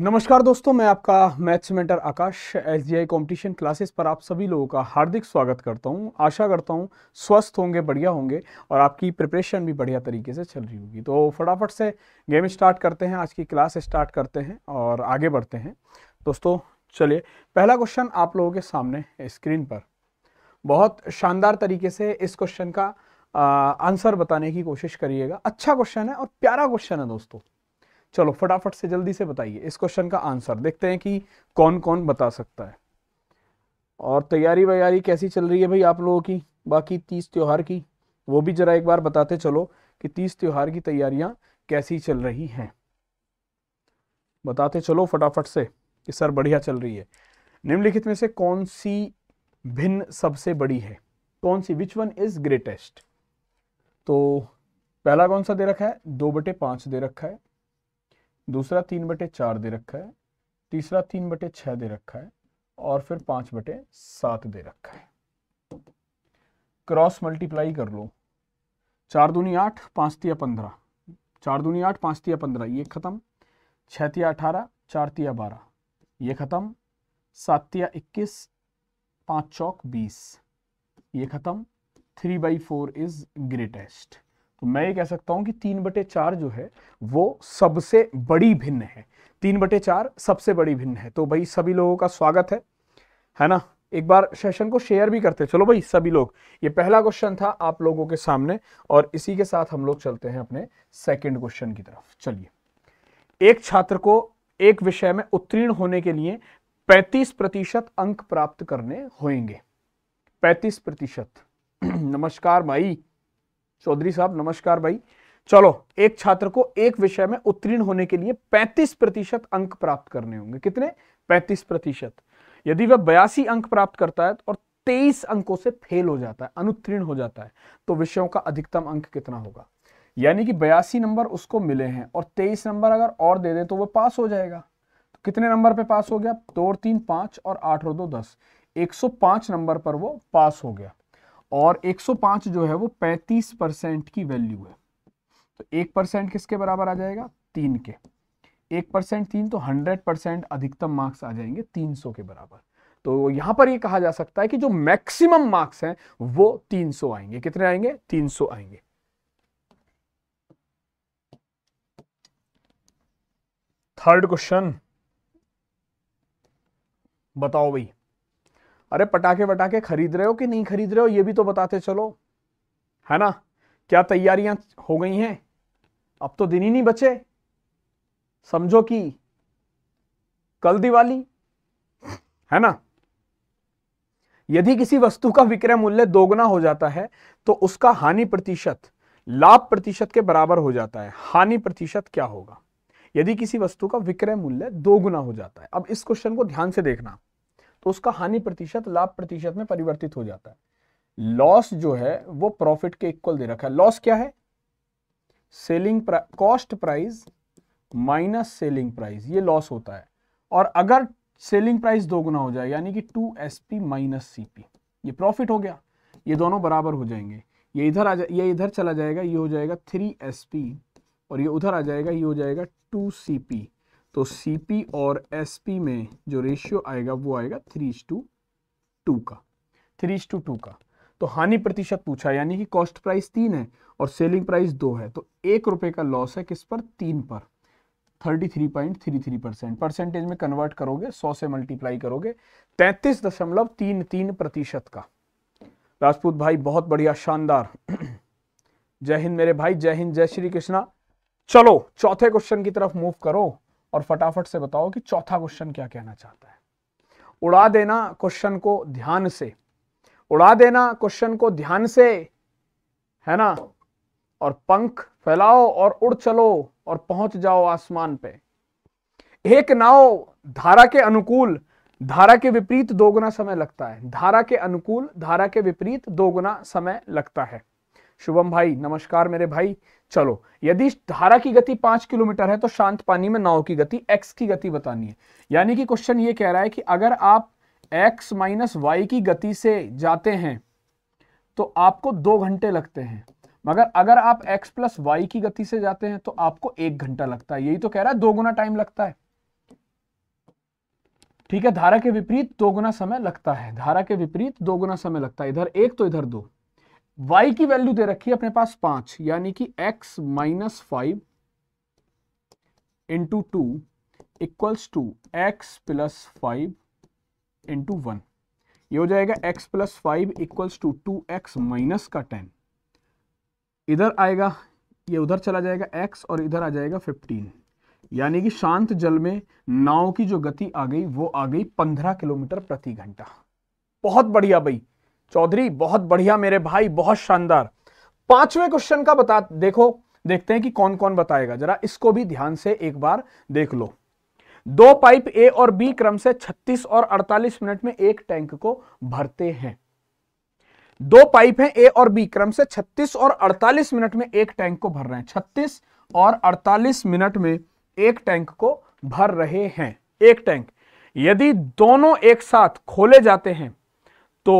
नमस्कार दोस्तों मैं आपका maths mentor Akash S G I competition classes पर आप सभी लोगों का हार्दिक स्वागत करता हूं आशा करता हूं स्वस्थ होंगे बढ़िया होंगे और आपकी प्रिपरेशन भी बढ़िया तरीके से चल रही होगी तो फटाफट से गेम स्टार्ट करते हैं आज की क्लास स्टार्ट करते हैं और आगे बढ़ते हैं दोस्तों चलिए पहला क्वेश्चन आप लोगों के सामने स्क्रीन पर बहुत शानदार तरीके से इस क्वेश्चन का आंसर बताने की कोशिश करिएगा अच्छा क्वेश्चन है और प्यारा क्वेश्चन है दोस्तों चलो फटाफट से जल्दी से बताइए इस क्वेश्चन का आंसर देखते हैं कि कौन कौन बता सकता है और तैयारी वैयारी कैसी चल रही है भाई आप लोगों की बाकी तीस त्योहार की वो भी जरा एक बार बताते चलो कि तीस त्योहार की तैयारियां कैसी चल रही हैं बताते चलो फटाफट से कि सर बढ़िया चल रही है निम्नलिखित में से कौन सी भिन्न सबसे बड़ी है कौन सी विच वन इज ग्रेटेस्ट तो पहला कौन सा दे रखा है दो बटे पांच दे रखा है दूसरा तीन बटे चार दे रखा है तीसरा तीन बटे छः दे रखा है और फिर पाँच बटे सात दे रखा है क्रॉस मल्टीप्लाई कर लो चार दूनी आठ पांच तिया पंद्रह चार दूनी आठ पांच तिया पंद्रह ये ख़त्म छः तिया अठारह चार तिया बारह ये ख़त्म सात तिया इक्कीस पाँच चौक बीस ये ख़त्म three by four is greatest तो मैं ये कह सकता हूं कि तीन बटे चार जो है वो सबसे बड़ी भिन्न है तीन बटे चार सबसे बड़ी भिन्न है तो भाई सभी लोगों का स्वागत है है ना एक बार सेशन को शेयर भी करते चलो भाई सभी लोग ये पहला क्वेश्चन था आप लोगों के सामने और इसी के साथ हम लोग चलते हैं अपने सेकेंड क्वेश्चन की तरफ चलिए एक छात्र को एक विषय में उत्तीर्ण होने के लिए 35 प्रतिशत अंक प्राप्त करने होंगे 35 प्रतिशत नमस्कार भाई चौधरी साहब नमस्कार भाई चलो एक छात्र को एक विषय में उत्तीर्ण होने के लिए 35 प्रतिशत अंक प्राप्त करने होंगे कितने 35 प्रतिशत यदि वह बयासी अंक प्राप्त करता है और 23 अंकों से फेल हो जाता है अनुत्तीर्ण हो जाता है तो विषयों का अधिकतम अंक कितना होगा यानी कि बयासी नंबर उसको मिले हैं और 23 नंबर अगर और दे दे तो वह पास हो जाएगा तो कितने नंबर पर पास हो गया दो और तीन पांच और आठ और दो दस एक नंबर पर वो पास हो गया और 105 जो है वो 35 परसेंट की वैल्यू है तो एक परसेंट किसके बराबर आ जाएगा तीन के एक परसेंट तीन तो हंड्रेड परसेंट अधिकतम मार्क्स आ जाएंगे तीन सौ के बराबर तो यहां पर ये कहा जा सकता है कि जो मैक्सिमम मार्क्स हैं वो तीन सौ आएंगे कितने आएंगे तीन सौ आएंगे थर्ड क्वेश्चन बताओ भाई अरे पटाखे वटाखे खरीद रहे हो कि नहीं खरीद रहे हो ये भी तो बताते चलो है ना क्या तैयारियां हो गई हैं अब तो दिन ही नहीं बचे समझो कि कल दिवाली है ना यदि किसी वस्तु का विक्रय मूल्य दोगुना हो जाता है तो उसका हानि प्रतिशत लाभ प्रतिशत के बराबर हो जाता है हानि प्रतिशत क्या होगा यदि किसी वस्तु का विक्रय मूल्य दोगुना हो जाता है अब इस क्वेश्चन को ध्यान से देखना तो उसका हानि प्रतिशत लाभ प्रतिशत में परिवर्तित हो जाता है लॉस जो है वो प्रॉफिट के इक्वल दे रखा है लॉस क्या है selling cost price minus selling price ये लॉस होता है और अगर सेलिंग प्राइस दोगुना हो जाए यानी कि two S P minus C P ये प्रॉफिट हो गया ये दोनों बराबर हो जाएंगे ये इधर आ जाए ये इधर चला जाएगा ये हो जाएगा थ्री एस पी और ये उधर आ जाएगा ये हो जाएगा टू सी पी तो सी और एस में जो रेशियो आएगा वो आएगा थ्री टू टू का थ्री टू टू का तो हानि प्रतिशत पूछा यानी कि कॉस्ट प्राइस तीन है और सेलिंग प्राइस दो है तो एक रुपए का लॉस है किस पर तीन पर thirty three point three three percent percentage में कन्वर्ट करोगे सौ से मल्टीप्लाई करोगे तैतीस दशमलव तीन तीन प्रतिशत का राजपूत भाई बहुत बढ़िया शानदार जय हिंद मेरे भाई जय हिंद जय श्री कृष्णा चलो चौथे क्वेश्चन की तरफ मूव करो और फटाफट से बताओ कि चौथा क्वेश्चन क्या कहना चाहता है उड़ा देना क्वेश्चन को ध्यान से उड़ा देना क्वेश्चन को ध्यान से है ना और पंख फैलाओ और उड़ चलो और पहुंच जाओ आसमान पे एक नाव धारा के अनुकूल धारा के विपरीत दोगुना समय लगता है धारा के अनुकूल धारा के विपरीत दोगुना समय लगता है शुभम भाई नमस्कार मेरे भाई चलो यदि धारा की गति पांच किलोमीटर है तो शांत पानी में नाव की गति एक्स की गति बतानी है यानी कि क्वेश्चन ये कह रहा है कि अगर आप एक्स माइनस वाई की गति से जाते हैं तो आपको दो घंटे लगते हैं मगर अगर आप x प्लस वाई की गति से जाते हैं तो आपको एक घंटा लगता है यही तो कह रहा है दो गुना टाइम लगता है ठीक है धारा के विपरीत दो गुना समय लगता है धारा के विपरीत दो गुना समय लगता है इधर एक तो इधर दो y की वैल्यू दे रखी है अपने पास पांच यानी कि x minus five into two equals to x plus five into one ये हो जाएगा x plus five equals to two x minus का टेन इधर आएगा ये उधर चला जाएगा x और इधर आ जाएगा फिफ्टीन यानी कि शांत जल में नाव की जो गति आ गई वो आ गई पंद्रह किलोमीटर प्रति घंटा बहुत बढ़िया भाई चौधरी बहुत बढ़िया मेरे भाई बहुत शानदार पांचवें क्वेश्चन का बता देखो देखते हैं कि कौन कौन बताएगा जरा इसको भी ध्यान से एक बार देख लो दो पाइप ए और बी क्रम से 36 और 48 मिनट में एक टैंक को भरते हैं दो पाइप हैं ए और बी क्रम से 36 और 48 मिनट में एक टैंक को भर रहे हैं 36 और 48 मिनट में एक टैंक को भर रहे हैं एक टैंक यदि दोनों एक साथ खोले जाते हैं तो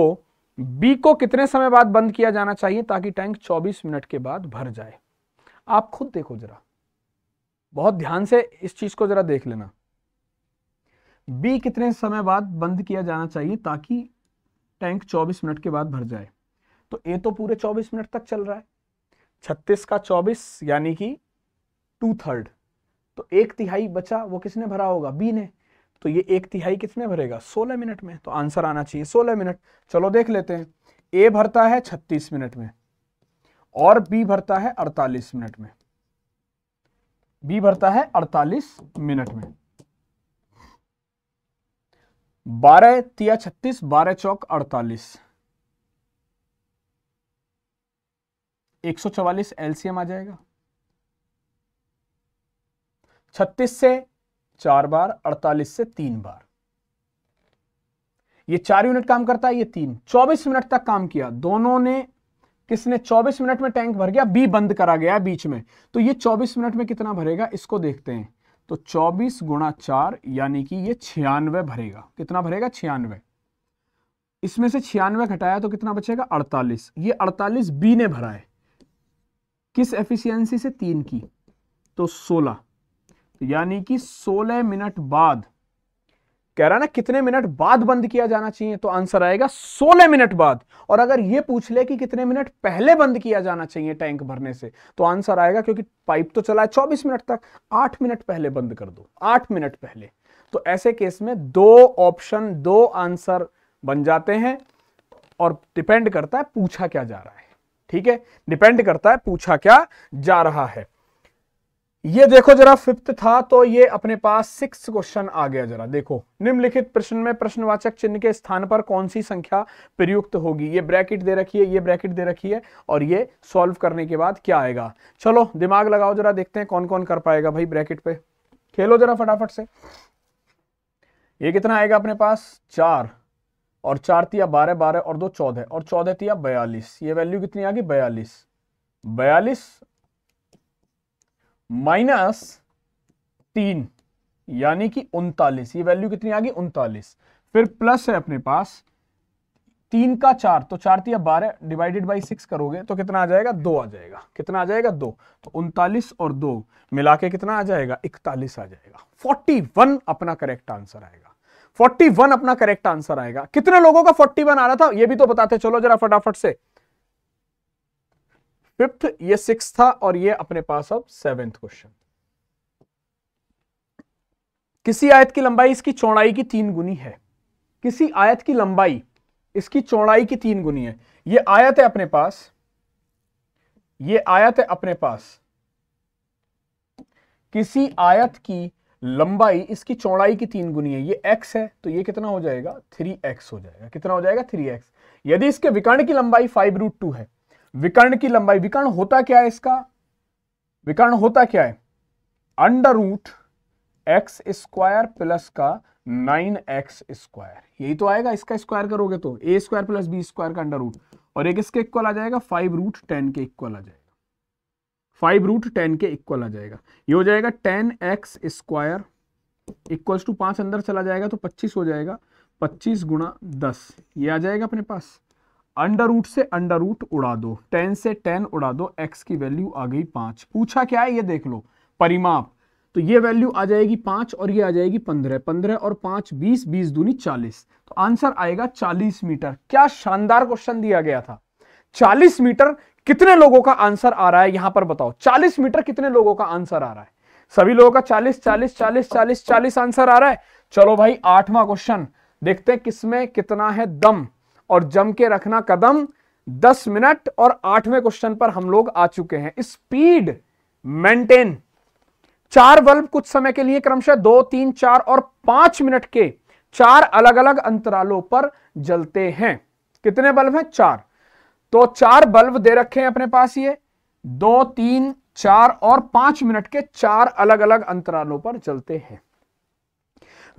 बी को कितने समय बाद बंद किया जाना चाहिए ताकि टैंक 24 मिनट के बाद भर जाए आप खुद देखो जरा बहुत ध्यान से इस चीज को जरा देख लेना बी कितने समय बाद बंद किया जाना चाहिए ताकि टैंक 24 मिनट के बाद भर जाए तो ए तो पूरे 24 मिनट तक चल रहा है 36 का 24 यानी कि टू थर्ड तो एक तिहाई बचा वो किसने भरा होगा बी ने तो ये एक तिहाई कितने भरेगा 16 मिनट में तो आंसर आना चाहिए 16 मिनट चलो देख लेते हैं ए भरता है 36 मिनट में और बी भरता है 48 मिनट में बी भरता है 48 मिनट में 12 तिया 36 12 चौक 48 144 एलसीएम आ जाएगा 36 से चार बार अड़तालीस से तीन बार ये चार यूनिट काम करता है ये तीन चौबीस मिनट तक काम किया दोनों ने किसने 24 मिनट में टैंक भर गया बी बंद करा गया बीच में तो ये 24 मिनट में कितना भरेगा इसको देखते हैं तो 24 गुणा चार यानी कि ये छियानवे भरेगा कितना भरेगा छियानवे इसमें से छियानवे घटाया तो कितना बचेगा 48 ये 48 बी ने भरा है किस एफिशियंसी से तीन की तो सोलह यानी कि 16 मिनट बाद कह रहा ना कितने मिनट बाद बंद किया जाना चाहिए तो आंसर आएगा 16 मिनट बाद और अगर ये पूछ ले कि कितने मिनट पहले बंद किया जाना चाहिए टैंक भरने से तो आंसर आएगा क्योंकि पाइप तो चला है 24 मिनट तक 8 मिनट पहले बंद कर दो 8 मिनट पहले तो ऐसे केस में दो ऑप्शन दो आंसर बन जाते हैं और डिपेंड करता है पूछा क्या जा रहा है ठीक है डिपेंड करता है पूछा क्या जा रहा है ये देखो जरा फिफ्थ था तो ये अपने पास सिक्स क्वेश्चन आ गया जरा देखो निम्नलिखित प्रश्न में प्रश्नवाचक चिन्ह के स्थान पर कौन सी संख्या प्रयुक्त होगी ये ब्रैकेट दे रखी है ये ब्रैकेट दे रखी है और ये सॉल्व करने के बाद क्या आएगा चलो दिमाग लगाओ जरा देखते हैं कौन कौन कर पाएगा भाई ब्रैकेट पे खेलो जरा फटाफट से ये कितना आएगा अपने पास चार और चार तिया बारह बारह और दो चौदह और चौदह तिया बयालीस ये वैल्यू कितनी आ गई बयालीस बयालीस माइनस तीन यानी कि उनतालीस ये वैल्यू कितनी आ गई उनतालीस फिर प्लस है अपने पास तीन का चार तो चार तीन बारह डिवाइडेड बाई सिक्स करोगे तो कितना आ जाएगा दो आ जाएगा कितना आ जाएगा दो तो उनतालीस और दो मिला के कितना आ जाएगा इकतालीस आ जाएगा फोर्टी वन अपना करेक्ट आंसर आएगा फोर्टी वन अपना करेक्ट आंसर आएगा कितने लोगों का फोर्टी वन आ रहा था ये भी तो बताते चलो जरा फटाफट से फिफ्थ ये सिक्स था और ये अपने पास अब सेवेंथ क्वेश्चन किसी आयत की लंबाई इसकी चौड़ाई की तीन गुनी है किसी आयत की लंबाई इसकी चौड़ाई की तीन गुनी है ये आयत है अपने पास ये आयत है अपने पास किसी आयत की लंबाई इसकी चौड़ाई की तीन गुनी है ये x है तो ये कितना हो जाएगा 3x हो जाएगा कितना हो जाएगा 3x यदि इसके विकर्ण की लंबाई फाइव रूट टू है विकर्ण की लंबाई विकर्ण होता क्या है इसका विकर्ण होता क्या है under root x square plus का नाइन एक्स स्क्वायर यही तो आएगा इसका स्क्वायर करोगे तो A square plus B square का अंडर रूट और एक इसके इक्वल आ जाएगा फाइव रूट टेन के इक्वल आ जाएगा फाइव रूट टेन के इक्वल आ जाएगा ये हो जाएगा ten x square equals to पांच अंदर चला जाएगा तो पच्चीस हो जाएगा पच्चीस गुणा दस ये आ जाएगा अपने पास अंडर रूट से अंडर रूट उड़ा दो टेन से टेन उड़ा दो एक्स की वैल्यू आ गई पांच पूछा क्या है ये देख लो परिमाप तो ये वैल्यू आ जाएगी पांच और ये आ जाएगी पंद्रह पंद्रह और पांच बीस बीस दूनी चालीस तो आंसर आएगा चालीस मीटर क्या शानदार क्वेश्चन दिया गया था चालीस मीटर कितने लोगों का आंसर आ रहा है यहां पर बताओ चालीस मीटर कितने लोगों का आंसर आ रहा है सभी लोगों का चालीस चालीस चालीस चालीस चालीस आंसर आ रहा है चलो भाई आठवां क्वेश्चन देखते हैं किसमें कितना है दम और जम के रखना कदम दस मिनट और आठवें क्वेश्चन पर हम लोग आ चुके हैं स्पीड मेंटेन चार बल्ब कुछ समय के लिए क्रमशः दो तीन चार और पांच मिनट के चार अलग अलग अंतरालों पर जलते हैं कितने बल्ब हैं चार तो चार बल्ब दे रखे हैं अपने पास ये दो तीन चार और पांच मिनट के चार अलग अलग अंतरालों पर जलते हैं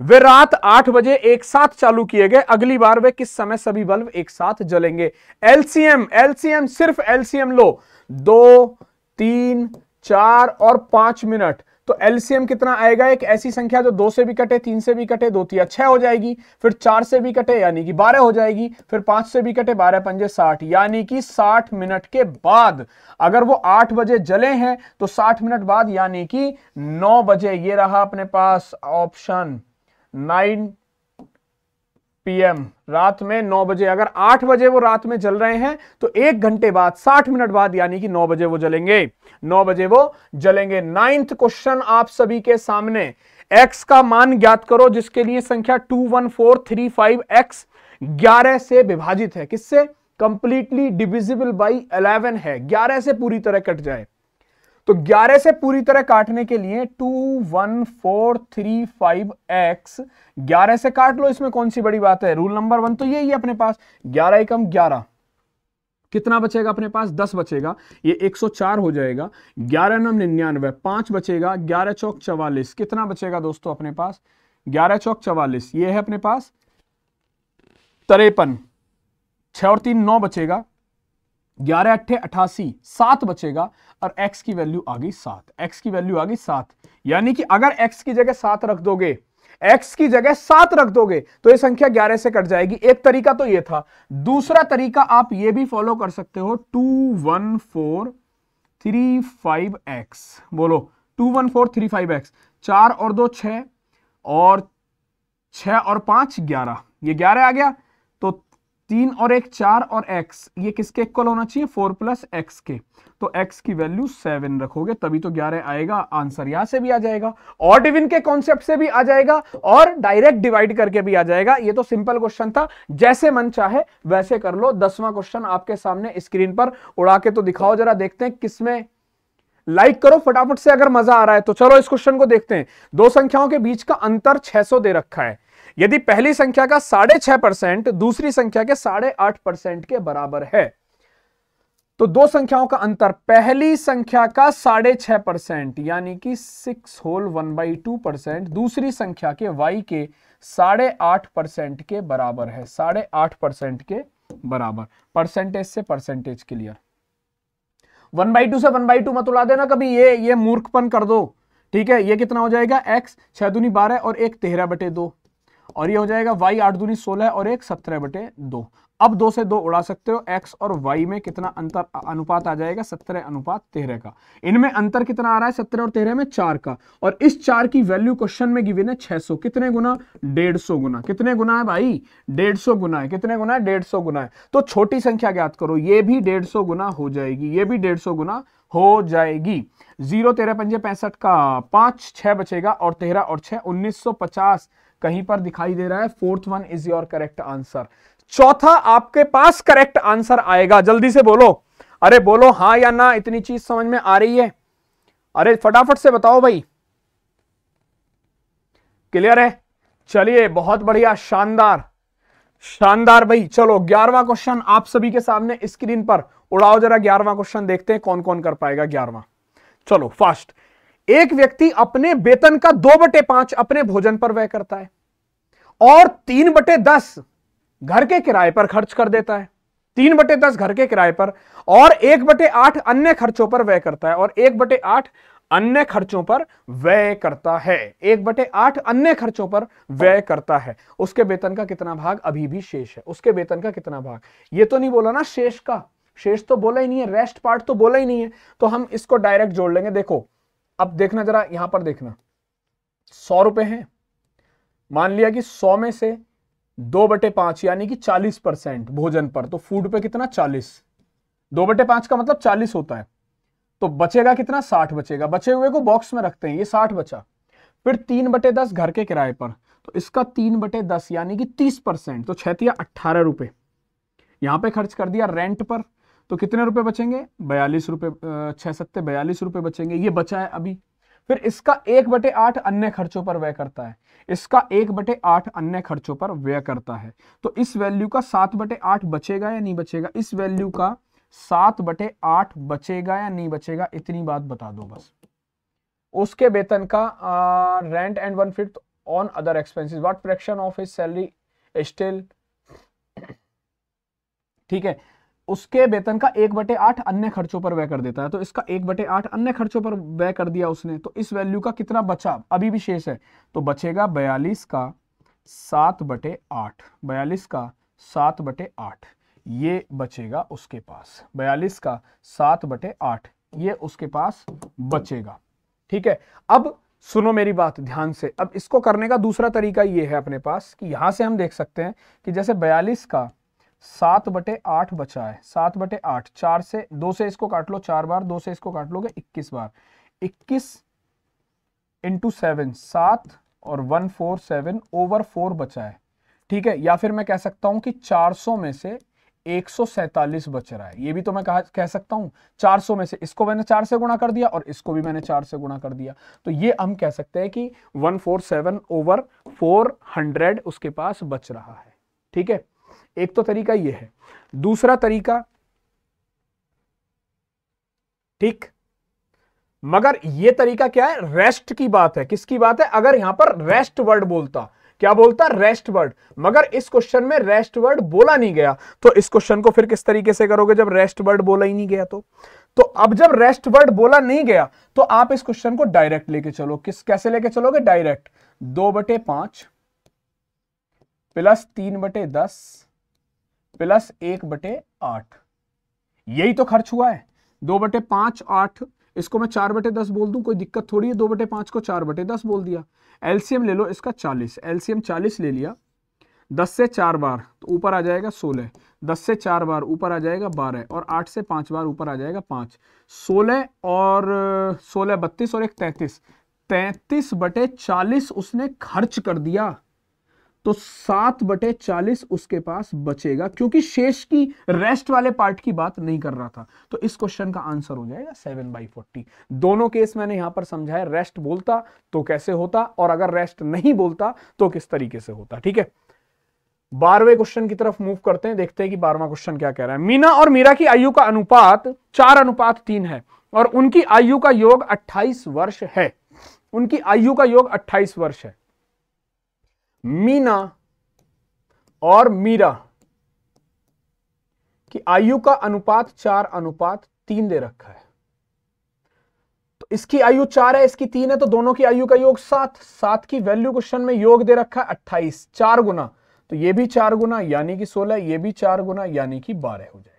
वे रात आठ बजे एक साथ चालू किए गए अगली बार वे किस समय सभी बल्ब एक साथ जलेंगे एलसीएम एलसीएम सिर्फ एलसीएम लो दो तीन चार और पांच मिनट तो एलसीएम कितना आएगा एक ऐसी संख्या जो दो से भी कटे तीन से भी कटे दो तीन छह हो जाएगी फिर चार से भी कटे यानी कि बारह हो जाएगी फिर पांच से भी कटे बारह पंजे साठ यानी कि साठ मिनट के बाद अगर वो आठ बजे जले हैं तो साठ मिनट बाद यानी कि नौ बजे ये रहा अपने पास ऑप्शन नाइन पीएम रात में नौ बजे अगर आठ बजे वो रात में जल रहे हैं तो एक घंटे बाद साठ मिनट बाद यानी कि नौ बजे वो जलेंगे नौ बजे वो जलेंगे नाइन्थ क्वेश्चन आप सभी के सामने एक्स का मान ज्ञात करो जिसके लिए संख्या two one four three five x ग्यारह से विभाजित है किससे कंप्लीटली डिविजिबल बाई अलेवन है ग्यारह से पूरी तरह कट जाए तो 11 से पूरी तरह काटने के लिए two one four three five x ग्यारह से काट लो इसमें कौन सी बड़ी बात है रूल नंबर वन तो यही है अपने पास ग्यारह एकम ग्यारह कितना बचेगा अपने पास दस बचेगा ये 104 हो जाएगा ग्यारह नम निन्यानवे पांच बचेगा ग्यारह चौक चवालीस कितना बचेगा दोस्तों अपने पास ग्यारह चौक चवालीस ये है अपने पास तरेपन छह और तीन नौ बचेगा ग्यारह अट्ठे अठासी सात बचेगा और x की वैल्यू आ गई सात x की वैल्यू आ गई सात यानी कि अगर x की जगह सात रख दोगे x की जगह सात रख दोगे तो ये संख्या ग्यारह से कट जाएगी एक तरीका तो ये था दूसरा तरीका आप ये भी फॉलो कर सकते हो two one four three five x बोलो two one four three five x चार और दो छ और छ और पांच ग्यारह ये ग्यारह आ गया तीन और एक चार और एक्स ये किसके इक्वल होना चाहिए फोर प्लस एक्स के तो एक्स की वैल्यू सेवन रखोगे तभी तो ग्यारह आएगा आंसर यहां से भी आ जाएगा और डिविन के कॉन्सेप्ट से भी आ जाएगा और डायरेक्ट डिवाइड करके भी आ जाएगा ये तो सिंपल क्वेश्चन था जैसे मन चाहे वैसे कर लो दसवां क्वेश्चन आपके सामने स्क्रीन पर उड़ा के तो दिखाओ जरा देखते हैं किसमें लाइक करो फटाफट से अगर मजा आ रहा है तो चलो इस क्वेश्चन को देखते हैं दो संख्याओं के बीच का अंतर छह दे रखा है यदि पहली संख्या का साढ़े छह परसेंट दूसरी संख्या के साढ़े आठ परसेंट के बराबर है तो दो संख्याओं का अंतर पहली संख्या का साढ़े छह परसेंट यानी कि six whole one by two percent दूसरी संख्या के वाई के साढ़े आठ परसेंट के बराबर है साढ़े आठ परसेंट के बराबर परसेंटेज से percentage clear one by two से वन बाई टू मत उला देना कभी ये ये मूर्खपन कर दो ठीक है ये कितना हो जाएगा एक्स छह दूनी बारह और एक तेरह बटे दो और ये हो जाएगा वाई आठ दूनी सोलह और एक सत्रह बटे दो अब दो से दो उड़ा सकते हो एक्स और वाई में कितना अंतर अनुपात आ जाएगा सत्रह अनुपात तेरह का इनमें अंतर कितना आ रहा है सत्रह और तेरह में चार का और इस चार की वैल्यू क्वेश्चन में गिवन है छह सौ कितने गुना डेढ़ सौ गुना कितने गुना है भाई डेढ़ सौ गुना है कितने गुना है डेढ़ सौ गुना है तो छोटी संख्या ज्ञात करो ये भी डेढ़ सौ गुना हो जाएगी ये भी डेढ़ सौ गुना हो जाएगी जीरो तेरह पंजे पैंसठ का पांच छह बचेगा और तेरह और छह उन्नीस सौ पचास कहीं पर दिखाई दे रहा है fourth one is your correct answer चौथा आपके पास करेक्ट आंसर आएगा जल्दी से बोलो अरे बोलो हाँ या ना इतनी चीज समझ में आ रही है अरे फटाफट से बताओ भाई क्लियर है चलिए बहुत बढ़िया शानदार शानदार भाई चलो ग्यारहवा क्वेश्चन आप सभी के सामने स्क्रीन पर उड़ाओ जरा ग्यारहवा क्वेश्चन देखते हैं कौन कौन कर पाएगा ग्यारहवा चलो फास्ट एक व्यक्ति अपने वेतन का दो बटे पांच अपने भोजन पर व्यय करता है और तीन बटे दस घर के किराए पर खर्च कर देता है तीन बटे दस घर के किराए पर और एक बटे आठ अन्य खर्चों पर व्यय करता है और एक बटे आठ अन्य खर्चों पर व्यय करता है एक बटे आठ अन्य खर्चों पर व्यय करता है उसके वेतन का कितना भाग अभी भी शेष है उसके वेतन का कितना भाग ये तो नहीं बोला ना शेष का शेष तो बोला ही नहीं है रेस्ट पार्ट तो बोला ही नहीं है तो हम इसको डायरेक्ट जोड़ लेंगे देखो अब देखना जरा यहां पर देखना सौ रुपए हैं मान लिया कि सौ में से दो बटे पांच यानी कि चालीस परसेंट भोजन पर तो फूड पे कितना चालीस दो बटे पांच का मतलब चालीस होता है तो बचेगा कितना साठ बचेगा बचे हुए को बॉक्स में रखते हैं ये साठ बचा फिर तीन बटे दस घर के किराए पर तो इसका तीन बटे दस यानी कि तीस परसेंट तो छतिया अट्ठारह रुपए यहां पर खर्च कर दिया रेंट पर तो कितने रुपए बचेंगे बयालीस रुपए छह सत्ते बयालीस रुपए बचेंगे ये बचा है अभी फिर इसका एक बटे आठ अन्य खर्चों पर व्यय करता है इसका एक बटे आठ अन्य खर्चों पर व्यय करता है तो इस वैल्यू का सात बटे आठ बचेगा या नहीं बचेगा इस वैल्यू का सात बटे आठ बचेगा या नहीं बचेगा इतनी बात बता दो बस उसके वेतन का rent and one fifth on other expenses what fraction of his salary still ठीक है उसके वेतन का एक बटे आठ अन्य खर्चों पर व्यय कर देता है तो इसका एक बटे आठ अन्य खर्चों पर व्यय कर दिया उसने तो इस वैल्यू का कितना बचा अभी भी शेष है तो बचेगा बयालीस का सात बटे आठ बयालीस का सात बटे आठ ये बचेगा उसके पास बयालीस का सात बटे आठ ये उसके पास बचेगा ठीक है अब सुनो मेरी बात ध्यान से अब इसको करने का दूसरा तरीका ये है अपने पास कि यहां से हम देख सकते हैं कि जैसे बयालीस का सात बटे आठ बचा है सात बटे आठ चार से दो से इसको काट लो चार बार दो से इसको काट लोगे इक्कीस बार इक्कीस इंटू सेवन सात और one four seven over four बचा है ठीक है या फिर मैं कह सकता हूं कि चार सौ में से एक सौ सैतालीस बच रहा है ये भी तो मैं कह, कह सकता हूं चार सौ में से इसको मैंने चार से गुणा कर दिया और इसको भी मैंने चार से गुणा कर दिया तो ये हम कह सकते हैं कि सेवन ओवर हंड्रेड उसके पास बच रहा है ठीक है एक तो तरीका यह है दूसरा तरीका ठीक मगर यह तरीका क्या है रेस्ट की बात है किसकी बात है अगर यहां पर रेस्ट वर्ड बोलता क्या बोलता रेस्ट वर्ड मगर इस क्वेश्चन में रेस्ट वर्ड बोला नहीं गया तो इस क्वेश्चन को फिर किस तरीके से करोगे जब रेस्ट वर्ड बोला ही नहीं गया तो तो अब जब रेस्ट वर्ड बोला नहीं गया तो आप इस क्वेश्चन को डायरेक्ट लेके चलो किस कैसे लेके चलोगे डायरेक्ट दो बटे पांच प्लस तीन बटे दस प्लस एक बटे आठ यही तो खर्च हुआ है दो बटे पांच आठ इसको मैं चार बटे दस बोल दूं कोई दिक्कत थोड़ी है दो बटे पांच को चार बटे दस बोल दिया एलसीएम ले लो इसका चालीस एलसीएम चालीस ले लिया दस से चार बार तो ऊपर आ जाएगा सोलह दस से चार बार ऊपर आ जाएगा बारह और आठ से पांच बार ऊपर आ जाएगा पांच सोलह और सोलह बत्तीस और एक तैतीस तैतीस बटे चालीस उसने खर्च कर दिया तो सात बटे चालीस उसके पास बचेगा क्योंकि शेष की रेस्ट वाले पार्ट की बात नहीं कर रहा था तो इस क्वेश्चन का आंसर हो जाएगा सेवन बाई फोर्टी दोनों केस मैंने यहां पर समझाया रेस्ट बोलता तो कैसे होता और अगर रेस्ट नहीं बोलता तो किस तरीके से होता ठीक है बारहवें क्वेश्चन की तरफ मूव करते हैं देखते हैं कि बारहवा क्वेश्चन क्या कह रहा है मीना और मीरा की आयु का अनुपात चार अनुपात तीन है और उनकी आयु का योग अट्ठाईस वर्ष है उनकी आयु का योग अट्ठाईस वर्ष है मीना और मीरा की आयु का अनुपात चार अनुपात तीन दे रखा है तो इसकी आयु चार है इसकी तीन है तो दोनों की आयु का योग सात सात की वैल्यू क्वेश्चन में योग दे रखा है अट्ठाईस चार गुना तो ये भी चार गुना यानी कि सोलह ये भी चार गुना यानी कि बारह हो जाए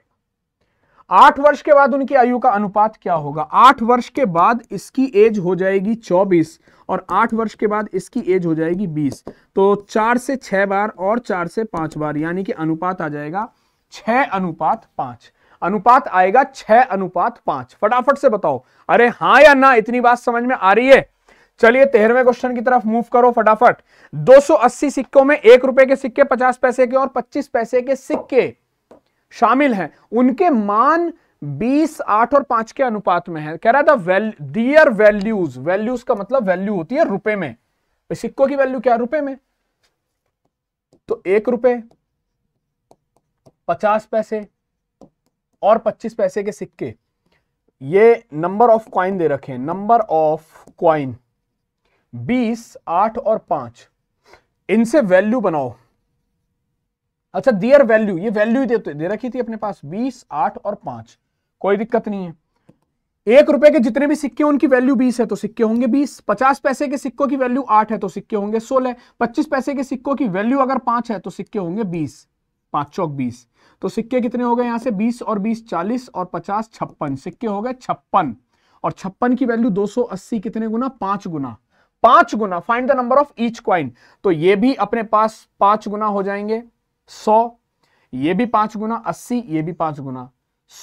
आठ वर्ष के बाद उनकी आयु का अनुपात क्या होगा आठ वर्ष के बाद इसकी एज हो जाएगी चौबीस और आठ वर्ष के बाद इसकी एज हो जाएगी बीस तो चार से छह बार और चार से पांच बार यानी कि अनुपात आ जाएगा छह अनुपात पांच अनुपात आएगा छह अनुपात पांच फटाफट से बताओ अरे हाँ या ना इतनी बात समझ में आ रही है चलिए तेरहवें क्वेश्चन की तरफ मूव करो फटाफट 280 सिक्कों में एक रुपए के सिक्के 50 पैसे के और 25 पैसे के सिक्के शामिल हैं उनके मान बीस आठ और पांच के अनुपात में है कह रहा था वेल दियर वैल्यूज वैल्यूज का मतलब वैल्यू होती है रुपए में सिक्कों की वैल्यू क्या रुपए में तो एक रुपए पचास पैसे और पच्चीस पैसे के सिक्के ये नंबर ऑफ क्वाइन दे रखे हैं नंबर ऑफ क्वाइन बीस आठ और पांच इनसे वैल्यू बनाओ अच्छा दियर वैल्यू ये वैल्यू दे, तो, दे रखी थी अपने पास बीस आठ और पांच कोई दिक्कत नहीं है एक रुपए के जितने भी सिक्के उनकी वैल्यू बीस है तो सिक्के होंगे बीस पचास पैसे के सिक्कों की वैल्यू आठ है तो सिक्के होंगे सोलह पच्चीस पैसे के सिक्कों की वैल्यू अगर पांच है तो सिक्के होंगे बीस पांच चौक बीस तो सिक्के कितने हो गए यहां से बीस और बीस चालीस और पचास छप्पन सिक्के हो गए छप्पन और छप्पन की वैल्यू अस्सी कितने गुना पांच गुना पांच गुना find the number of each coin तो ये भी अपने पास पांच गुना हो जाएंगे सौ ये भी पांच गुना अस्सी ये भी पांच गुना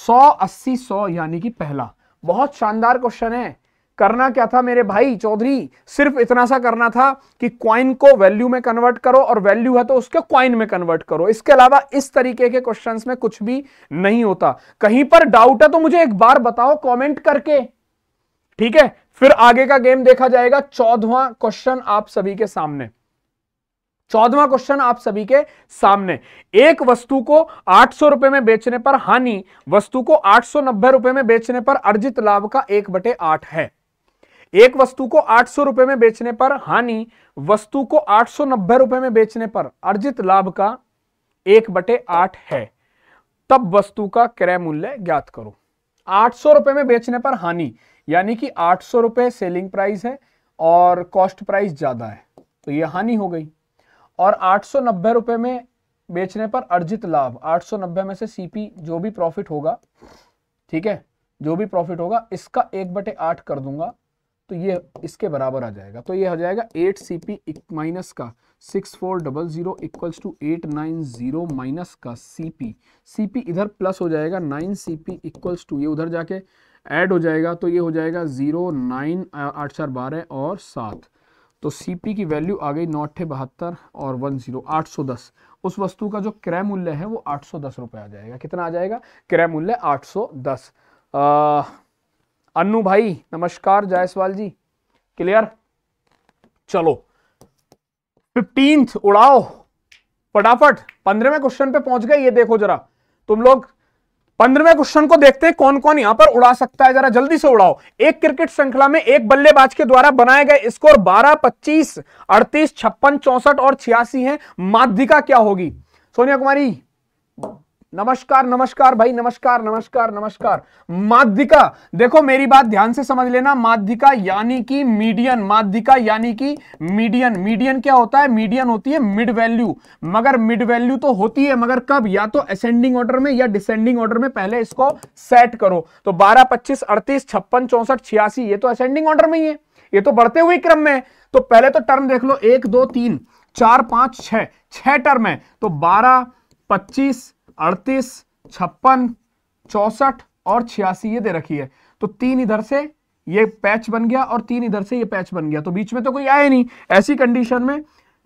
सौ अस्सी सौ यानी कि पहला बहुत शानदार क्वेश्चन है करना क्या था मेरे भाई चौधरी सिर्फ इतना सा करना था कि क्वाइन को वैल्यू में कन्वर्ट करो और वैल्यू है तो उसके क्वाइन में कन्वर्ट करो इसके अलावा इस तरीके के क्वेश्चंस में कुछ भी नहीं होता कहीं पर डाउट है तो मुझे एक बार बताओ कमेंट करके ठीक है फिर आगे का गेम देखा जाएगा चौदवा क्वेश्चन आप सभी के सामने चौदवा क्वेश्चन आप सभी के सामने एक वस्तु को आठ सौ रुपए में बेचने पर हानि वस्तु को आठ सौ नब्बे रुपए में बेचने पर अर्जित लाभ का एक बटे आठ है एक वस्तु को आठ सौ रुपए में बेचने पर हानि वस्तु को आठ सौ नब्बे रुपए में बेचने पर अर्जित लाभ का एक बटे आठ है तब वस्तु का क्रय मूल्य ज्ञात करो आठ सौ रुपए में बेचने पर हानि यानी कि आठ सौ रुपए सेलिंग प्राइस है और कॉस्ट प्राइस ज्यादा है तो यह हानि हो गई और आठ रुपए में बेचने पर अर्जित लाभ 890 में से सीपी जो भी प्रॉफिट होगा ठीक है जो भी प्रॉफिट होगा इसका एक बटे आठ कर दूंगा तो ये इसके बराबर आ जाएगा तो ये हो जाएगा एट सी पी माइनस का six four double zero equals to eight nine zero minus का सी पी सी पी इधर प्लस हो जाएगा nine C P equals to ये उधर जाके ऐड हो जाएगा तो ये हो जाएगा जीरो नाइन आठ चार बारह और सात तो सीपी की वैल्यू आ गई नौ बहत्तर और वन जीरो आठ सौ दस उस वस्तु का जो क्रय मूल्य है वो आठ सौ दस रुपये आ जाएगा कितना आ जाएगा क्रय मूल्य आठ सौ दस अन्नू भाई नमस्कार जायसवाल जी क्लियर चलो फिफ्टींथ उड़ाओ फटाफट पंद्रहवें क्वेश्चन पे पहुंच गए ये देखो जरा तुम लोग पंद्रह क्वेश्चन को देखते हैं कौन कौन यहां पर उड़ा सकता है जरा जल्दी से उड़ाओ एक क्रिकेट श्रृंखला में एक बल्लेबाज के द्वारा बनाए गए स्कोर 12, 25, 38, छप्पन चौसठ और छियासी है माध्यिका क्या होगी सोनिया कुमारी नमस्कार नमस्कार भाई नमस्कार नमस्कार नमस्कार माध्यिका देखो मेरी बात ध्यान से समझ लेना माध्यिका यानी कि मीडियन माध्यिका यानी कि मीडियन मीडियन क्या होता है मीडियन होती है मिड वैल्यू मगर मिड वैल्यू तो होती है मगर कब या तो असेंडिंग ऑर्डर में या डिसेंडिंग ऑर्डर में पहले इसको सेट करो तो बारह पच्चीस अड़तीस छप्पन चौसठ छियासी ये तो असेंडिंग ऑर्डर में ही है ये तो बढ़ते हुए क्रम में तो पहले तो टर्म देख लो एक दो तीन चार पांच छह छह टर्म है तो बारह पच्चीस अड़तीस छप्पन चौसठ और छियासी ये दे रखी है तो तीन इधर से ये पैच बन गया और तीन इधर से ये पैच बन गया तो बीच में तो कोई आया नहीं ऐसी कंडीशन में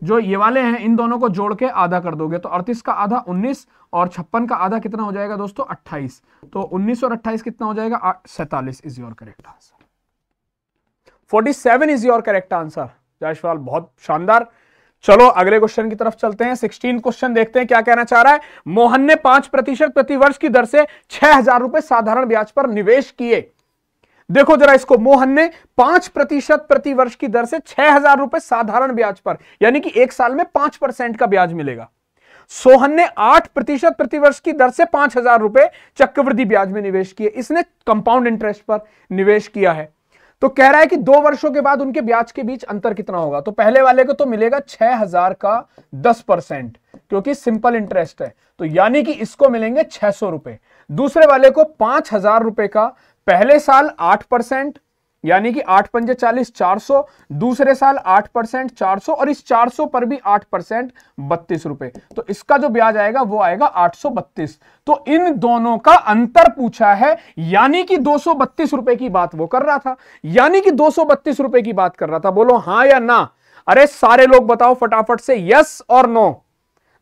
जो ये वाले हैं इन दोनों को जोड़ के आधा कर दोगे तो 38 का आधा 19 और छप्पन का आधा कितना हो जाएगा दोस्तों 28 तो 19 और 28 कितना हो जाएगा सैतालीस is your correct answer 47 is your correct answer Jaiswal बहुत शानदार चलो अगले क्वेश्चन की तरफ चलते हैं सिक्सटीन क्वेश्चन देखते हैं क्या कहना चाह रहा है मोहन ने पांच प्रतिशत प्रतिवर्ष की दर से छह हजार रुपए साधारण ब्याज पर निवेश किए देखो जरा इसको मोहन ने पांच प्रतिशत प्रतिवर्ष की दर से छह हजार रुपए साधारण ब्याज पर यानी कि एक साल में पांच परसेंट का ब्याज मिलेगा सोहन ने आठ प्रतिशत प्रतिवर्ष की दर से पांच हजार रुपए चक्रवृद्धि ब्याज में निवेश किए इसने कंपाउंड इंटरेस्ट पर निवेश किया है तो कह रहा है कि दो वर्षों के बाद उनके ब्याज के बीच अंतर कितना होगा तो पहले वाले को तो मिलेगा छह हजार का दस परसेंट क्योंकि सिंपल इंटरेस्ट है तो यानी कि इसको मिलेंगे छह सौ रुपए दूसरे वाले को पांच हजार रुपए का पहले साल आठ परसेंट यानी कि आठ पंजे चालीस चार सौ दूसरे साल आठ परसेंट चार सौ और इस चार सौ पर भी आठ परसेंट बत्तीस रुपए तो इसका जो ब्याज आएगा वो आएगा आठ सौ बत्तीस तो इन दोनों का अंतर पूछा है यानी कि दो सौ बत्तीस रुपए की बात वो कर रहा था यानी कि दो सौ बत्तीस रुपए की बात कर रहा था बोलो हां या ना अरे सारे लोग बताओ फटाफट से यस और नो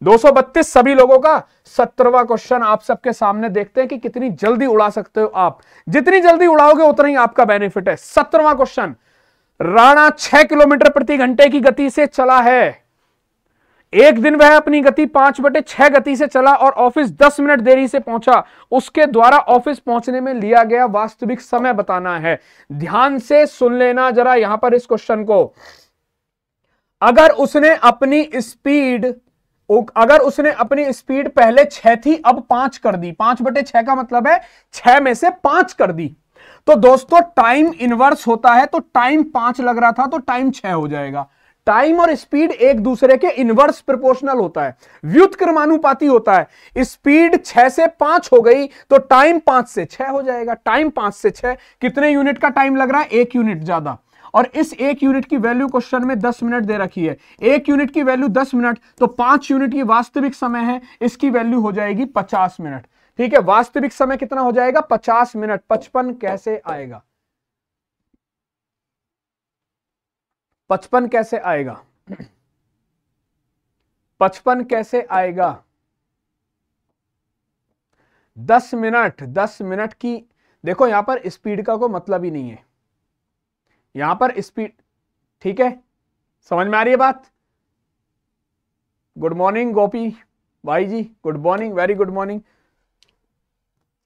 232 सभी लोगों का सत्रवा क्वेश्चन आप सबके सामने देखते हैं कि कितनी जल्दी उड़ा सकते हो आप जितनी जल्दी उड़ाओगे उतना ही आपका बेनिफिट है सत्रवा क्वेश्चन राणा छह किलोमीटर प्रति घंटे की गति से चला है एक दिन वह अपनी गति पांच बटे छह गति से चला और ऑफिस दस मिनट देरी से पहुंचा उसके द्वारा ऑफिस पहुंचने में लिया गया वास्तविक समय बताना है ध्यान से सुन लेना जरा यहां पर इस क्वेश्चन को अगर उसने अपनी स्पीड अगर उसने अपनी स्पीड पहले छह थी अब पांच कर दी पांच बटे छह का मतलब है छह में से पांच कर दी तो दोस्तों टाइम इनवर्स होता है तो टाइम पांच लग रहा था तो टाइम छह हो जाएगा टाइम और स्पीड एक दूसरे के इनवर्स प्रोपोर्शनल होता है व्युतक्रमानुपाती होता है स्पीड छह से पांच हो गई तो टाइम पांच से छह हो जाएगा टाइम पांच से छह कितने यूनिट का टाइम लग रहा है एक यूनिट ज्यादा और इस एक यूनिट की वैल्यू क्वेश्चन में 10 मिनट दे रखी है एक यूनिट की वैल्यू 10 मिनट तो पांच यूनिट की वास्तविक समय है इसकी वैल्यू हो जाएगी 50 मिनट ठीक है वास्तविक समय कितना हो जाएगा 50 मिनट 55 कैसे आएगा 55 कैसे आएगा 55 कैसे आएगा 10 मिनट 10 मिनट की देखो यहां पर स्पीड का कोई मतलब ही नहीं है यहां पर स्पीड ठीक है समझ में आ रही है बात गुड मॉर्निंग गोपी भाई ji good morning very good morning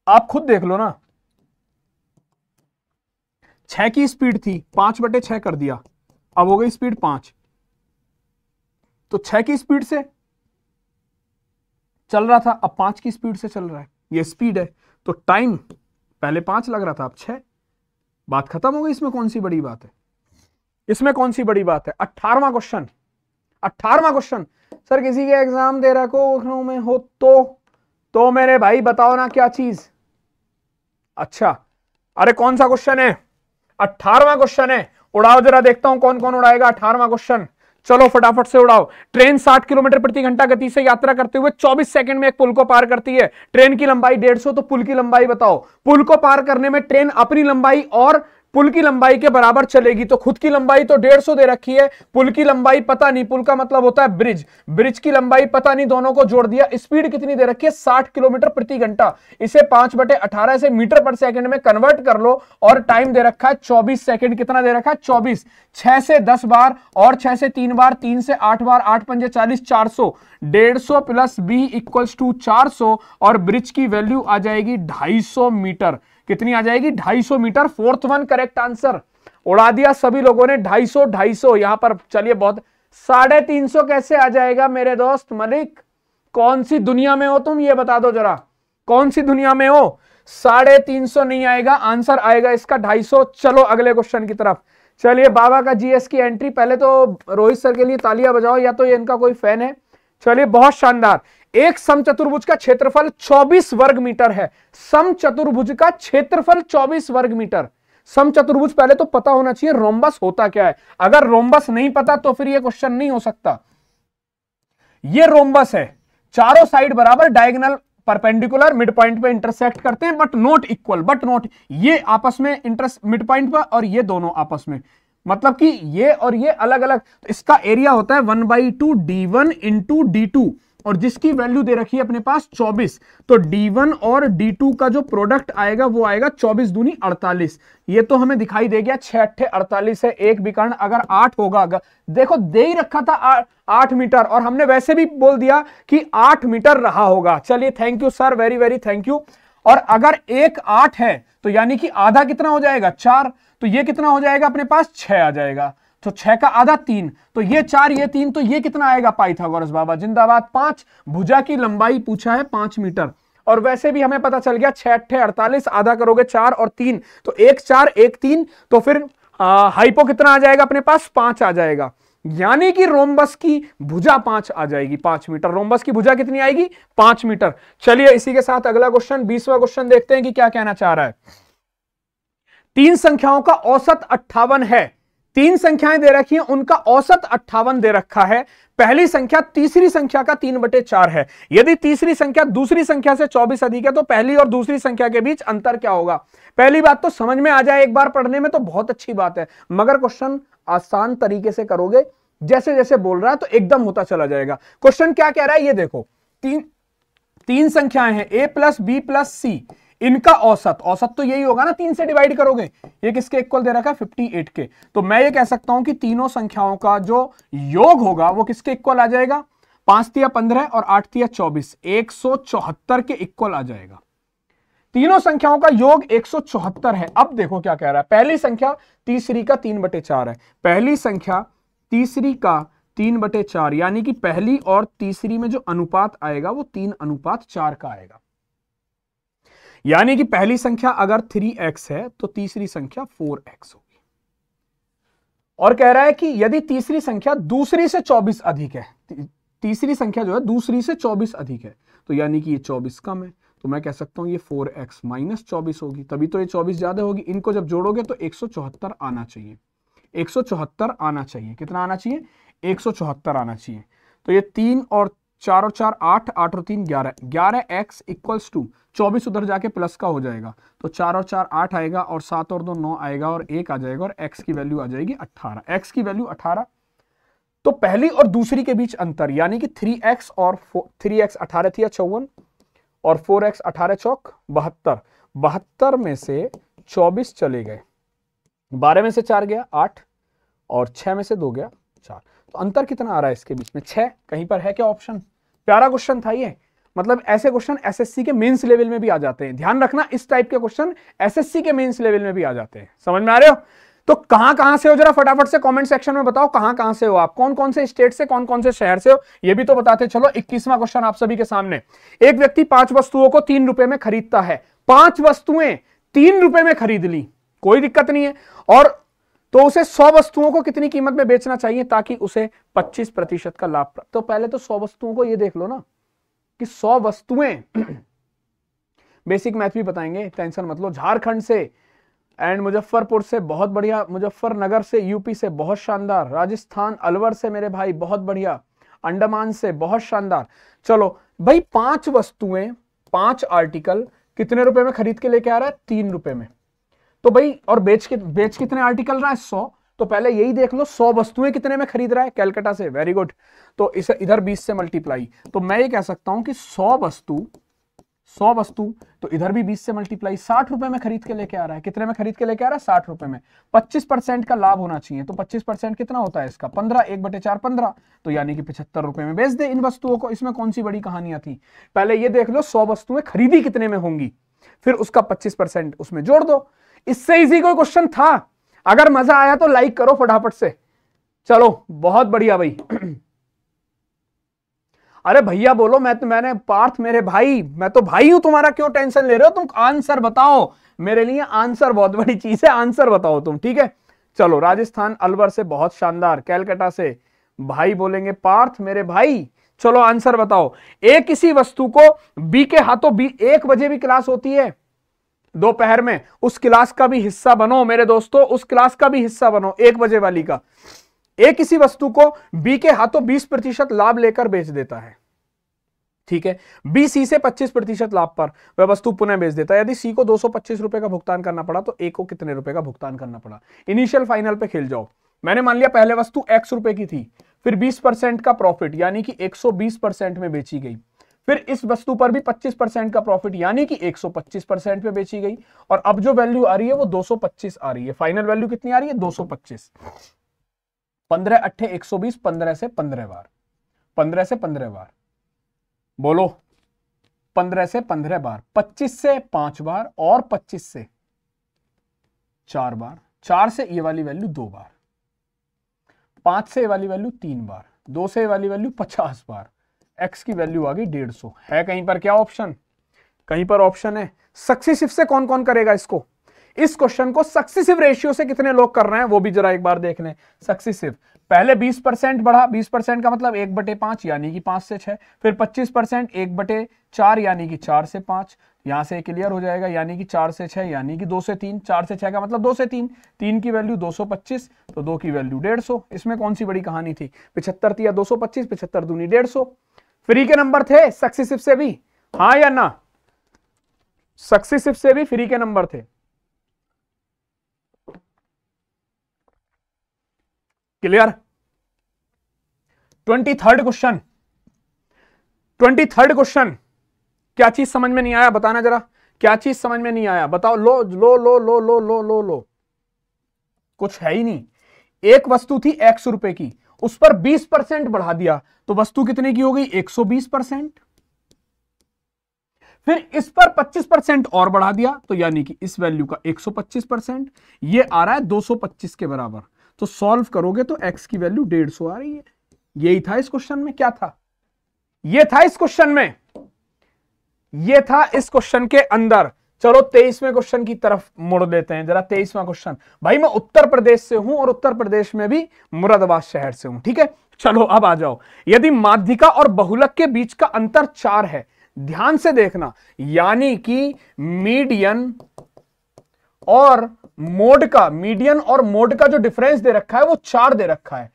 आप खुद देख लो ना छह की स्पीड थी पांच बटे छह कर दिया अब हो गई स्पीड पांच तो छह की स्पीड से चल रहा था अब पांच की स्पीड से चल रहा है ये स्पीड है तो टाइम पहले पांच लग रहा था अब छह बात खत्म हो गई इसमें कौन सी बड़ी बात है इसमें कौन सी बड़ी बात है अट्ठारवा क्वेश्चन अट्ठारवा क्वेश्चन सर किसी के एग्जाम दे रखो में हो तो तो मेरे भाई बताओ ना क्या चीज अच्छा अरे कौन सा क्वेश्चन है अट्ठारवा क्वेश्चन है उड़ाओ जरा देखता हूं कौन कौन उड़ाएगा अठारवा क्वेश्चन चलो फटाफट से उड़ाओ ट्रेन 60 किलोमीटर प्रति घंटा गति से यात्रा करते हुए 24 सेकंड में एक पुल को पार करती है ट्रेन की लंबाई 150 तो पुल की लंबाई बताओ पुल को पार करने में ट्रेन अपनी लंबाई और पुल की लंबाई के बराबर चलेगी तो खुद की लंबाई तो डेढ़ सौ दे रखी है पुल की लंबाई पता नहीं पुल का मतलब होता है ब्रिज ब्रिज की लंबाई पता नहीं दोनों को जोड़ दिया स्पीड कितनी दे रखी है साठ किलोमीटर प्रति घंटा इसे पांच बटे अठारह से मीटर पर सेकंड में कन्वर्ट कर लो और टाइम दे रखा है चौबीस सेकंड कितना दे रखा है चौबीस छह से दस बार और छह से तीन बार तीन से आठ बार आठ पंजे चालीस चार सौ डेढ़ सौ प्लस बी इक्वल्स टू चार सौ और ब्रिज की वैल्यू आ जाएगी ढाई सौ मीटर कितनी आ जाएगी 250 metre fourth one correct answer उड़ा दिया सभी लोगों ने 250 250 यहां पर चलिए बहुत साढ़े तीन सौ कैसे आ जाएगा मेरे दोस्त मलिक कौन सी दुनिया में हो तुम ये बता दो जरा कौन सी दुनिया में हो साढ़े तीन सौ नहीं आएगा आंसर आएगा इसका ढाई सौ चलो अगले क्वेश्चन की तरफ चलिए बाबा का जीएस की एंट्री पहले तो रोहित सर के लिए तालियां बजाओ या तो ये इनका कोई फैन है चलिए बहुत शानदार एक समचतुर्भुज का क्षेत्रफल 24 वर्ग मीटर है समचतुर्भुज का क्षेत्रफल 24 वर्ग मीटर समचतुर्भुज पहले तो पता होना चाहिए रोमबस होता क्या है अगर रोमबस नहीं पता तो फिर यह क्वेश्चन नहीं हो सकता यह रोमबस है चारों साइड बराबर डायगनल परपेंडिकुलर मिड पॉइंट पे इंटरसेक्ट करते हैं but not equal but not ये आपस में इंटरस मिड पॉइंट पर और ये दोनों आपस में मतलब कि ये और ये अलग अलग तो इसका एरिया होता है one by two D one into D two और जिसकी वैल्यू दे रखी है अपने पास 24 तो D1 और D2 का जो प्रोडक्ट आएगा वो आएगा 24 दूनी 48 ये तो हमें दिखाई दे गया छह अट्ठे अड़तालीस है एक विकर्ण अगर आठ होगा अगर देखो दे ही रखा था आठ मीटर और हमने वैसे भी बोल दिया कि आठ मीटर रहा होगा चलिए thank you sir very very thank you और अगर एक आठ है तो यानी कि आधा कितना हो जाएगा चार तो ये कितना हो जाएगा अपने पास छह आ जाएगा तो छह का आधा तीन तो ये चार ये तीन तो ये कितना आएगा पाइथागोरस बाबा जिंदाबाद पांच भुजा की लंबाई पूछा है पांच मीटर और वैसे भी हमें पता चल गया छह अट्ठे अड़तालीस आधा करोगे चार और तीन तो एक चार एक तीन तो फिर आ, हाइपो कितना आ जाएगा अपने पास पांच आ जाएगा यानी कि रोमबस की भुजा पांच आ जाएगी पांच मीटर रोमबस की भुजा कितनी आएगी पांच मीटर चलिए इसी के साथ अगला क्वेश्चन बीसवा क्वेश्चन देखते हैं कि क्या कहना चाह रहा है तीन संख्याओं का औसत अट्ठावन है तीन संख्याएं दे रखी हैं उनका औसत अट्ठावन दे रखा है पहली संख्या तीसरी संख्या का तीन बटे चार है यदि तीसरी संख्या दूसरी संख्या से चौबीस अधिक है तो पहली और दूसरी संख्या के बीच अंतर क्या होगा पहली बात तो समझ में आ जाए एक बार पढ़ने में तो बहुत अच्छी बात है मगर क्वेश्चन आसान तरीके से करोगे जैसे जैसे बोल रहा है तो एकदम होता चला जाएगा क्वेश्चन क्या कह रहा है ये देखो तीन तीन संख्याएं हैं A plus B plus C इनका औसत औसत तो यही होगा ना तीन से डिवाइड करोगे ये किसके इक्वल दे रखा है 58 के तो मैं ये कह सकता हूं कि तीनों संख्याओं का जो योग होगा वो किसके इक्वल आ जाएगा पांच तिया पंद्रह और आठ तिया चौबीस एक के इक्वल आ जाएगा तीनों संख्याओं का योग 174 है अब देखो क्या कह रहा है पहली संख्या तीसरी का तीन बटे चार है पहली संख्या तीसरी का तीन बटे चार यानी कि पहली और तीसरी में जो अनुपात आएगा वो तीन अनुपात चार का आएगा यानी कि पहली संख्या अगर थ्री एक्स है तो तीसरी संख्या फोर एक्स होगी और कह रहा है कि यदि तीसरी संख्या दूसरी से चौबीस अधिक है तीसरी संख्या जो है दूसरी से चौबीस अधिक है तो यानी कि ये चौबीस कम है तो मैं कह सकता हूं ये फोर एक्स माइनस चौबीस होगी तभी तो ये चौबीस ज्यादा होगी इनको जब जोड़ोगे तो एक सौ चौहत्तर आना चाहिए एक सौ चौहत्तर आना चाहिए कितना आना चाहिए एक सौ चौहत्तर आना चाहिए तो ये तीन और चार और चार आठ आठ और तीन ग्यारह ग्यारह एक्स इक्वल्स टू चौबीस उधर जाके प्लस का हो जाएगा तो चार और चार आठ आएगा और सात और दो नौ आएगा और एक आ जाएगा और एक्स की वैल्यू आ जाएगी अट्ठारह एक्स की वैल्यू अठारह तो पहली और दूसरी के बीच अंतर यानी कि थ्री एक्स और थ्री एक्स अठारह थी चौवन और फोर एक्स अठारह चौक बहत्तर बहत्तर में से चौबीस चले गए बारह में से चार गया आठ और छह में से दो गया चार तो अंतर कितना आ रहा है इसके बीच में छह कहीं पर है क्या ऑप्शन प्यारा क्वेश्चन था ये मतलब ऐसे क्वेश्चन एसएससी के मेंस लेवल में भी आ जाते हैं ध्यान रखना इस टाइप के क्वेश्चन एसएससी के मेंस लेवल में भी आ जाते हैं समझ में आ रहे हो तो कहां कहां से हो जरा फटाफट से कमेंट सेक्शन में बताओ कहां कहां से हो आप कौन कौन से स्टेट से कौन कौन से शहर से हो ये भी तो बताते चलो इक्कीसवा क्वेश्चन आप सभी के सामने एक व्यक्ति पांच वस्तुओं को तीन रुपए में खरीदता है पांच वस्तुएं तीन रुपए में खरीद ली कोई दिक्कत नहीं है और तो उसे सौ वस्तुओं को कितनी कीमत में बेचना चाहिए ताकि उसे पच्चीस प्रतिशत का लाभ प्राप्त तो पहले तो सौ वस्तुओं को यह देख लो ना कि सौ वस्तुएं बेसिक मैथ भी बताएंगे टेंशन मत लो झारखंड से एंड मुजफ्फरपुर से बहुत बढ़िया मुजफ्फरनगर से यूपी से बहुत शानदार राजस्थान अलवर से मेरे भाई बहुत बढ़िया अंडमान से बहुत शानदार चलो भाई पांच वस्तुएं पांच आर्टिकल कितने रुपए में खरीद के लेके आ रहा है तीन रुपए में तो भाई और बेच के बेच कितने आर्टिकल रहा है सौ तो पहले यही देख लो सौ वस्तुएं कितने में खरीद रहा है कैलकटा से वेरी गुड तो इसे इधर बीस से मल्टीप्लाई तो मैं ये कह सकता हूं कि सौ वस्तु सौ वस्तु तो इधर भी बीस से मल्टीप्लाई साठ रुपए में खरीद के लेके आ रहा है कितने में खरीद के लेके आ रहा है साठ रुपए में पच्चीस परसेंट का लाभ होना चाहिए तो पच्चीस परसेंट कितना होता है इसका पंद्रह एक बटे चार पंद्रह तो यानी कि पिछहत्तर रुपए में बेच दे इन वस्तुओं को इसमें कौन सी बड़ी कहानियां थी पहले ये देख लो सौ वस्तुएं खरीदी कितने में होंगी फिर उसका पच्चीस परसेंट उसमें जोड़ दो इससे इजी कोई क्वेश्चन था अगर मजा आया तो लाइक करो फटाफट से चलो बहुत बढ़िया भाई अरे भैया बोलो मैं तो मैंने पार्थ मेरे भाई मैं तो भाई हूं तुम्हारा क्यों टेंशन ले रहे हो तुम आंसर बताओ मेरे लिए आंसर बहुत बड़ी चीज है आंसर बताओ तुम ठीक है चलो राजस्थान अलवर से बहुत शानदार कैलकटा से भाई बोलेंगे पार्थ मेरे भाई चलो आंसर बताओ एक किसी वस्तु को बी के हाथों बी एक बजे भी क्लास होती है दोपहर में उस क्लास का भी हिस्सा बनो मेरे दोस्तों उस क्लास का भी हिस्सा बनो एक बजे वाली का एक किसी वस्तु को बी के हाथों बीस प्रतिशत लाभ लेकर बेच देता है ठीक है बी सी से 25 प्रतिशत लाभ पर वह वस्तु पुनः बेच देता है यदि सी को दो रुपए का भुगतान करना पड़ा तो ए को कितने रुपए का भुगतान करना पड़ा इनिशियल फाइनल पे खेल जाओ मैंने मान लिया पहले वस्तु एक्स रुपए की थी फिर 20 परसेंट का प्रॉफिट यानी कि 120 परसेंट में बेची गई फिर इस वस्तु पर भी 25 परसेंट का प्रॉफिट यानी कि 125 परसेंट पे बेची गई और अब जो वैल्यू आ रही है वो 225 आ रही है फाइनल वैल्यू कितनी आ रही है 225 पंद्रह अट्ठे एक पंद्रह से पंद्रह बार पंद्रह से पंद्रह बार बोलो पंद्रह से पंद्रह बार पच्चीस से पांच बार और पच्चीस से चार बार चार से ये वाली वैल्यू दो बार पांच से ये वाली वैल्यू तीन बार दो से ये वाली वैल्यू पचास बार एक्स की वैल्यू आ गई डेढ़ सौ है कहीं पर क्या ऑप्शन कहीं पर ऑप्शन है सक्सेसिव से कौन कौन करेगा इसको इस क्वेश्चन को सक्सेसिव रेशियो से कितने लोग कर रहे हैं वो भी जरा एक बार देख लें सक्सेसिव पहले 20 परसेंट बढ़ा 20 परसेंट का मतलब एक बटे पांच यानी कि पांच से छह फिर 25 परसेंट एक बटे चार यानी कि चार से पांच यहां से क्लियर हो जाएगा यानी कि चार से छह यानी कि दो से तीन चार से छह का मतलब दो से तीन तीन की वैल्यू 225 तो दो की वैल्यू 150 इसमें कौन सी बड़ी कहानी थी पिछहत्तर दो सौ पच्चीस पिछहत्तर दूनी 150 फ्री के नंबर थे सक्सेसिव से भी हाँ या ना सक्सेसिव से भी फ्री के नंबर थे clear twenty third question twenty third question क्या चीज समझ में नहीं आया बताना जरा क्या चीज समझ में नहीं आया बताओ लो लो लो लो लो लो लो लो कुछ है ही नहीं एक वस्तु थी एक्स रुपए की उस पर 20 परसेंट बढ़ा दिया तो वस्तु कितने की हो गई 120 परसेंट फिर इस पर 25 परसेंट और बढ़ा दिया तो यानी कि इस वैल्यू का 125 परसेंट ये आ रहा है 225 के बराबर तो सॉल्व करोगे तो x की वैल्यू 150 आ रही है यही था इस क्वेश्चन में क्या था यह था इस क्वेश्चन में यह था इस क्वेश्चन के अंदर चलो तेईसवें क्वेश्चन की तरफ मुड़ देते हैं जरा तेईसवा क्वेश्चन भाई मैं उत्तर प्रदेश से हूं और उत्तर प्रदेश में भी मुरादाबाद शहर से हूं ठीक है चलो अब आ जाओ यदि माध्यिका और बहुलक के बीच का अंतर चार है ध्यान से देखना यानी कि मीडियन और मोड का मीडियन और मोड का जो डिफरेंस दे रखा है वो चार दे रखा है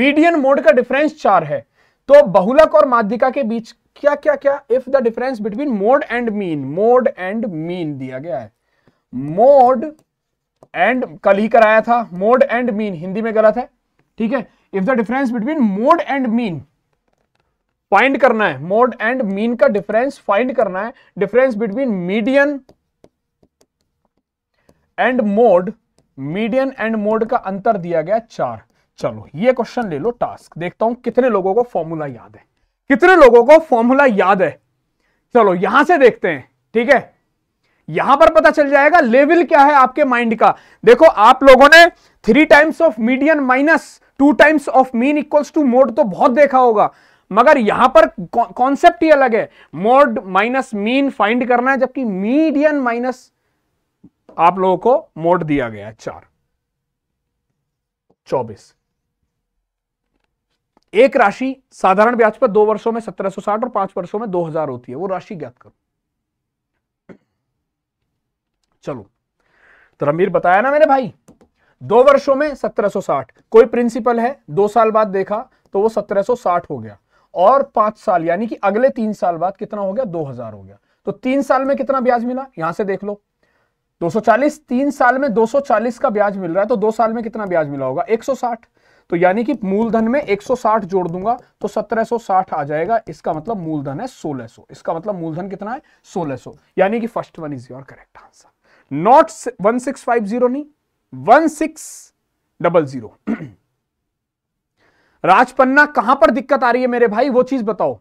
मीडियन मोड का डिफरेंस चार है तो बहुलक और माध्यिका के बीच क्या क्या क्या if the difference between mode and mean mode and mean दिया गया है मोड एंड कल ही कराया था मोड एंड मीन हिंदी में गलत है ठीक है if the difference between mode and mean find करना है मोड एंड मीन का डिफरेंस फाइंड करना है difference between median and mode median and mode का अंतर दिया गया चार चलो ये क्वेश्चन ले लो टास्क देखता हूं कितने लोगों को फॉर्मूला याद है कितने लोगों को फॉर्मूला याद है चलो यहां से देखते हैं ठीक है यहां पर पता चल जाएगा लेवल क्या है आपके माइंड का देखो आप लोगों ने three times of median minus two times of mean equals to mode तो बहुत देखा होगा मगर यहां पर कॉन्सेप्ट ही अलग है मोड माइनस मीन फाइंड करना है जबकि मीडियन माइनस आप लोगों को मोड दिया गया है चार चौबीस एक राशि साधारण ब्याज पर दो वर्षों में 1760 और पांच वर्षों में 2000 होती है वो राशि ज्ञात करो चलो तो रमीर बताया ना मेरे भाई दो वर्षों में 1760 कोई प्रिंसिपल है दो साल बाद देखा तो वो 1760 हो गया और पांच साल यानी कि अगले तीन साल बाद कितना हो गया 2000 हो गया तो तीन साल में कितना ब्याज मिला यहां से देख लो 240 तीन साल में 240 का ब्याज मिल रहा है तो दो साल में कितना ब्याज मिला होगा 160 तो यानी कि मूलधन में 160 जोड़ दूंगा तो 1760 आ जाएगा इसका मतलब मूलधन है 1600 इसका मतलब मूलधन कितना है 1600 यानी कि first one is your correct answer not 1650 नहीं 1600 राजपन्ना कहां पर दिक्कत आ रही है मेरे भाई वो चीज बताओ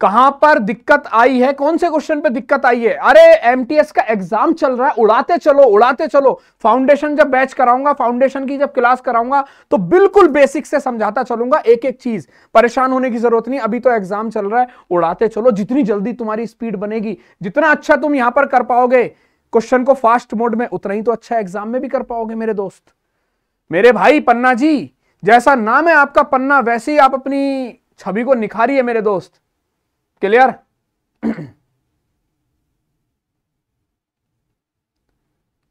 कहां पर दिक्कत आई है कौन से क्वेश्चन पे दिक्कत आई है अरे एमटीएस का एग्जाम चल रहा है उड़ाते चलो उड़ाते चलो फाउंडेशन जब बैच कराऊंगा फाउंडेशन की जब क्लास कराऊंगा तो बिल्कुल बेसिक से समझाता चलूंगा एक एक चीज परेशान होने की जरूरत नहीं अभी तो एग्जाम चल रहा है उड़ाते चलो जितनी जल्दी तुम्हारी स्पीड बनेगी जितना अच्छा तुम यहां पर कर पाओगे क्वेश्चन को फास्ट मोड में उतना ही तो अच्छा एग्जाम में भी कर पाओगे मेरे दोस्त मेरे भाई पन्ना जी जैसा नाम है आपका पन्ना वैसे ही आप अपनी छवि को है मेरे दोस्त क्लियर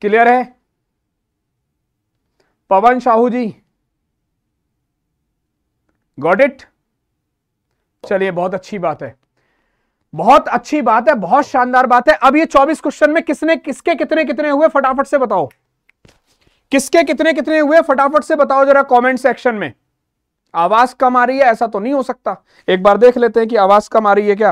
क्लियर है पवन साहू जी गॉट इट चलिए बहुत अच्छी बात है बहुत अच्छी बात है बहुत शानदार बात है अब ये 24 क्वेश्चन में किसने किसके कितने कितने हुए फटाफट से बताओ किसके कितने कितने हुए फटाफट से बताओ जरा कमेंट सेक्शन में आवाज कम आ रही है ऐसा तो नहीं हो सकता एक बार देख लेते हैं कि आवाज कम आ रही है क्या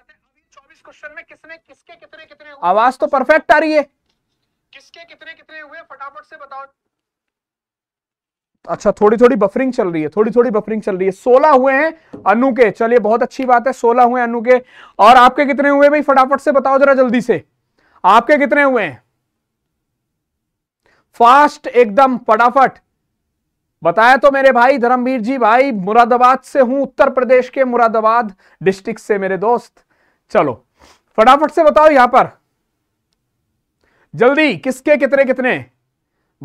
क्वेश्चन में किसने किसके कितने कितने हुए? आवाज तो परफेक्ट आ रही है किसके कितने कितने हुए फटाफट से बताओ अच्छा थोड़ी थोड़ी बफरिंग चल रही है थोड़ी थोड़ी बफरिंग चल रही है सोलह हुए हैं अनु के चलिए बहुत अच्छी बात है सोलह हुए अनु के और आपके कितने हुए भाई फटाफट से बताओ जरा जल्दी से आपके कितने हुए हैं फास्ट एकदम फटाफट बताया तो मेरे भाई धर्मवीर जी भाई मुरादाबाद से हूं उत्तर प्रदेश के मुरादाबाद डिस्ट्रिक्ट से मेरे दोस्त चलो फटाफट से बताओ यहां पर जल्दी किसके कितने कितने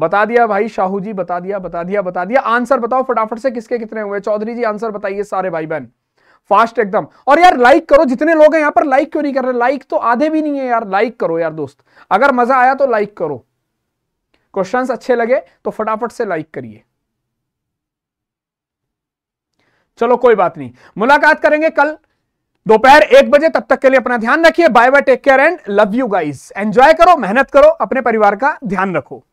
बता दिया भाई शाहू जी बता दिया बता दिया बता दिया आंसर बताओ फटाफट से किसके कितने हुए चौधरी जी आंसर बताइए सारे भाई बहन फास्ट एकदम और यार लाइक करो जितने लोग हैं यहां पर लाइक क्यों नहीं कर रहे लाइक तो आधे भी नहीं है यार लाइक करो यार दोस्त अगर मजा आया तो लाइक करो क्वेश्चंस अच्छे लगे तो फटाफट से लाइक करिए चलो कोई बात नहीं मुलाकात करेंगे कल दोपहर एक बजे तब तक के लिए अपना ध्यान रखिए bye bye take care and love you guys enjoy करो मेहनत करो अपने परिवार का ध्यान रखो